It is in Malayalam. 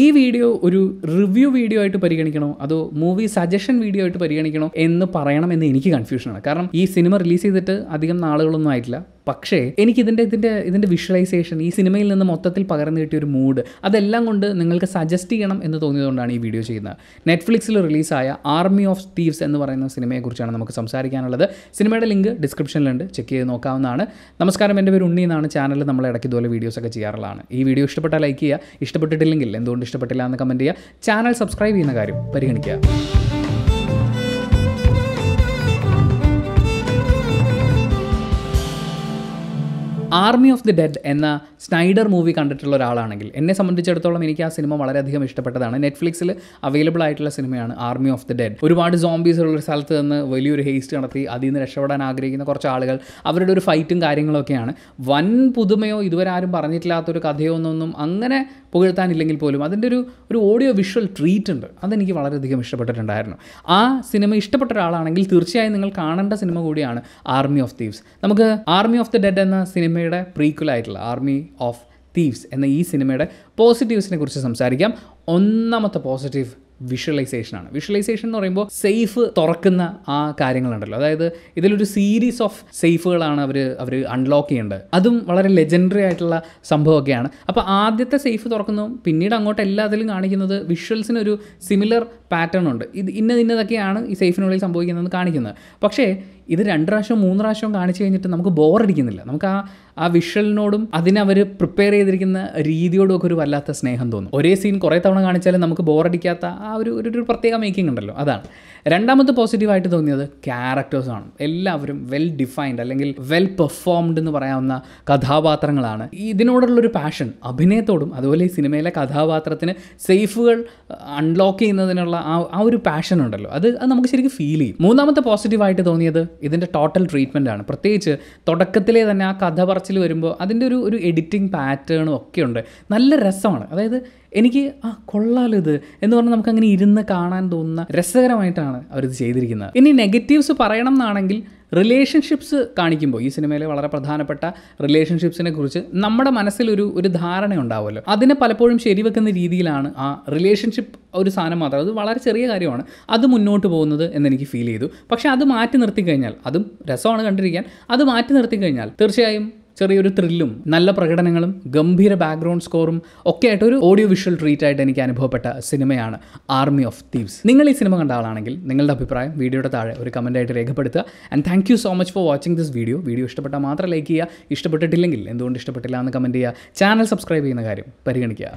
ഈ വീഡിയോ ഒരു റിവ്യൂ വീഡിയോ ആയിട്ട് പരിഗണിക്കണോ അതോ മൂവി സജഷൻ വീഡിയോ ആയിട്ട് പരിഗണിക്കണോ എന്ന് പറയണമെന്ന് എനിക്ക് കൺഫ്യൂഷനാണ് കാരണം ഈ സിനിമ റിലീസ് ചെയ്തിട്ട് അധികം നാളുകളൊന്നും ആയിട്ടില്ല പക്ഷേ എനിക്കിതിൻ്റെ ഇതിൻ്റെ ഇതിൻ്റെ വിഷ്വലൈസേഷൻ ഈ സിനിമയിൽ നിന്ന് മൊത്തത്തിൽ പകർന്നു കിട്ടിയ ഒരു മൂഡ് അതെല്ലാം കൊണ്ട് നിങ്ങൾക്ക് സജസ്റ്റ് ചെയ്യണം എന്ന് തോന്നിയതുകൊണ്ടാണ് ഈ വീഡിയോ ചെയ്യുന്നത് നെറ്റ്ഫ്ലിക്സിൽ റിലീസായ ആർമി ഓഫ് തീവ്സ് എന്ന് പറയുന്ന സിനിമയെക്കുറിച്ചാണ് നമുക്ക് സംസാരിക്കാനുള്ളത് സിനിമയുടെ ലിങ്ക് ഡിസ്ക്രിപ്ഷനിലുണ്ട് ചെക്ക് ചെയ്ത് നോക്കാവുന്നതാണ് നമസ്കാരം എൻ്റെ പേര് ഉണ്ണി എന്നാണ് ചാനലിൽ നമ്മൾ ഇടയ്ക്ക് ഇതുപോലെ വീഡിയോസൊക്കെ ചെയ്യാറുള്ളതാണ് ഈ വീഡിയോ ഇഷ്ടപ്പെട്ടാൽ ലൈക്ക് ചെയ്യുക ഇഷ്ടപ്പെട്ടിട്ടില്ലെങ്കിൽ എന്തുകൊണ്ട് ഇഷ്ടപ്പെട്ടില്ല എന്ന് കമൻറ്റ് ചെയ്യുക ചാനൽ സബ്സ്ക്രൈബ് ചെയ്യുന്ന കാര്യം പരിഗണിക്കുക ആർമി ഓഫ് ദി ഡെഡ് എന്ന സ്നൈഡർ മൂവി കണ്ടിട്ടുള്ള ഒരാളാണെങ്കിൽ എന്നെ സംബന്ധിച്ചിടത്തോളം എനിക്ക് ആ സിനിമ വളരെയധികം ഇഷ്ടപ്പെട്ടതാണ് നെറ്റ്ഫ്ലിക്സിൽ അവൈലബിൾ ആയിട്ടുള്ള സിനിമയാണ് ആർമി ഓഫ് ദി ഡെഡ് ഒരുപാട് സോംബീസ് ഉള്ള സ്ഥലത്ത് നിന്ന് വലിയൊരു ഹേസ്റ്റ് നടത്തി അതിൽ നിന്ന് രക്ഷപ്പെടാൻ ആഗ്രഹിക്കുന്ന കുറച്ച് ആളുകൾ അവരുടെ ഒരു ഫൈറ്റും കാര്യങ്ങളൊക്കെയാണ് വൻ പുതുമയോ ഇതുവരെ ആരും പറഞ്ഞിട്ടില്ലാത്തൊരു കഥയോ ഒന്നൊന്നും അങ്ങനെ പുകഴ്ത്താനില്ലെങ്കിൽ പോലും അതിൻ്റെ ഒരു ഒരു ഓഡിയോ വിഷ്വൽ ട്രീറ്റ് ഉണ്ട് അതെനിക്ക് വളരെയധികം ഇഷ്ടപ്പെട്ടിട്ടുണ്ടായിരുന്നു ആ സിനിമ ഇഷ്ടപ്പെട്ട ഒരാളാണെങ്കിൽ തീർച്ചയായും നിങ്ങൾ കാണേണ്ട സിനിമ കൂടിയാണ് ആർമി ഓഫ് തീവ്സ് നമുക്ക് ആർമി ഓഫ് ദി ഡെഡ് എന്ന സിനിമയുടെ പ്രീക്വൽ പ്രീക്വലായിട്ടുള്ള ആർമി ഓഫ് തീവ്സ് എന്ന ഈ സിനിമയുടെ പോസിറ്റീവ്സിനെ കുറിച്ച് സംസാരിക്കാം ഒന്നാമത്തെ പോസിറ്റീവ് വിഷ്വലൈസേഷനാണ് വിഷ്വലൈസേഷൻ എന്ന് പറയുമ്പോൾ സേഫ് തുറക്കുന്ന ആ കാര്യങ്ങളുണ്ടല്ലോ അതായത് ഇതിലൊരു സീരീസ് ഓഫ് സേഫുകളാണ് അവർ അവർ അൺലോക്ക് ചെയ്യേണ്ടത് അതും വളരെ ലെജൻഡറി ആയിട്ടുള്ള സംഭവമൊക്കെയാണ് അപ്പോൾ ആദ്യത്തെ സേഫ് തുറക്കുന്നു പിന്നീട് അങ്ങോട്ട് എല്ലാത്തിലും കാണിക്കുന്നത് വിഷ്വൽസിനൊരു സിമിലർ പാറ്റേൺ ഉണ്ട് ഇത് ഇന്നതിന്നതൊക്കെയാണ് ഈ സേഫിനുള്ളിൽ സംഭവിക്കുന്നതെന്ന് കാണിക്കുന്നത് പക്ഷേ ഇത് രണ്ട് പ്രാവശ്യം മൂന്ന് പ്രാവശ്യം കാണിച്ചു കഴിഞ്ഞിട്ട് നമുക്ക് ബോറടിക്കുന്നില്ല നമുക്ക് ആ ആ വിഷ്വലിനോടും അതിനവർ പ്രിപ്പയർ ചെയ്തിരിക്കുന്ന രീതിയോടും ഒക്കെ ഒരു വല്ലാത്ത സ്നേഹം തോന്നും ഒരേ സീൻ കുറേ തവണ കാണിച്ചാലും നമുക്ക് ബോറടിക്കാത്ത ആ ഒരു ഒരു പ്രത്യേക മേക്കിംഗ് ഉണ്ടല്ലോ അതാണ് രണ്ടാമത്തെ പോസിറ്റീവായിട്ട് തോന്നിയത് ക്യാരക്ടേഴ്സാണ് എല്ലാവരും വെൽ ഡിഫൈൻഡ് അല്ലെങ്കിൽ വെൽ പെർഫോംഡ് എന്ന് പറയാവുന്ന കഥാപാത്രങ്ങളാണ് ഇതിനോടുള്ളൊരു പാഷൻ അഭിനയത്തോടും അതുപോലെ ഈ സിനിമയിലെ കഥാപാത്രത്തിന് സേഫുകൾ അൺലോക്ക് uh, ചെയ്യുന്നതിനുള്ള ആ ആ ഒരു പാഷൻ ഉണ്ടല്ലോ അത് അത് നമുക്ക് ശരിക്കും ഫീൽ ചെയ്യും മൂന്നാമത്തെ പോസിറ്റീവായിട്ട് തോന്നിയത് ഇതിൻ്റെ ടോട്ടൽ ട്രീറ്റ്മെൻ്റ് ആണ് പ്രത്യേകിച്ച് തുടക്കത്തിലേ തന്നെ ആ കഥ പറച്ചിൽ വരുമ്പോൾ അതിൻ്റെ ഒരു ഒരു എഡിറ്റിംഗ് പാറ്റേണും ഒക്കെ ഉണ്ട് നല്ല രസമാണ് അതായത് എനിക്ക് ആ കൊള്ളാലിത് എന്ന് പറഞ്ഞാൽ നമുക്ക് അങ്ങനെ ഇരുന്ന് കാണാൻ തോന്നുന്ന രസകരമായിട്ടാണ് അവരിത് ചെയ്തിരിക്കുന്നത് ഇനി നെഗറ്റീവ്സ് പറയണം എന്നാണെങ്കിൽ റിലേഷൻഷിപ്സ് കാണിക്കുമ്പോൾ ഈ സിനിമയിലെ വളരെ പ്രധാനപ്പെട്ട റിലേഷൻഷിപ്സിനെ കുറിച്ച് നമ്മുടെ മനസ്സിലൊരു ഒരു ധാരണ ഉണ്ടാവുമല്ലോ അതിനെ പലപ്പോഴും ശരിവെക്കുന്ന രീതിയിലാണ് ആ റിലേഷൻഷിപ്പ് ഒരു സാധനം മാത്രം അത് വളരെ ചെറിയ കാര്യമാണ് അത് മുന്നോട്ട് പോകുന്നത് എന്നെനിക്ക് ഫീൽ ചെയ്തു പക്ഷേ അത് മാറ്റി നിർത്തി കഴിഞ്ഞാൽ അതും രസമാണ് കണ്ടിരിക്കാൻ അത് മാറ്റി നിർത്തി കഴിഞ്ഞാൽ തീർച്ചയായും ചെറിയൊരു ത്രില്ലും നല്ല പ്രകടനങ്ങളും ഗംഭീര ബാക്ക്ഗ്രൗണ്ട് സ്കോറും ഒക്കെ ആയിട്ട് ഒരു ഓഡിയോ വിഷ്വൽ ട്രീറ്റ് ആയിട്ട് എനിക്ക് അനുഭവപ്പെട്ട സിനിമയാണ് ആർമി ഓഫ് തീവ്സ് നിങ്ങൾ ഈ സിനിമ കണ്ട ആളാണെങ്കിൽ നിങ്ങളുടെ അഭിപ്രായം വീഡിയോയുടെ താഴെ ഒരു ആയിട്ട് രേഖപ്പെടുത്തുക and thank you so much for watching this video video ഇഷ്ടപ്പെട്ടാൽ മാത്രം ലൈക്ക് ചെയ്യുക ഇഷ്ടപ്പെട്ടിട്ടില്ലെങ്കിൽ എന്തുകൊണ്ട് ഇഷ്ടപ്പെട്ടില്ല എന്ന് കമൻറ്റ് ചെയ്യുക ചാനൽ സബ്സ്ക്രൈബ് ചെയ്യുന്ന കാര്യം പരിഗണിക്കുക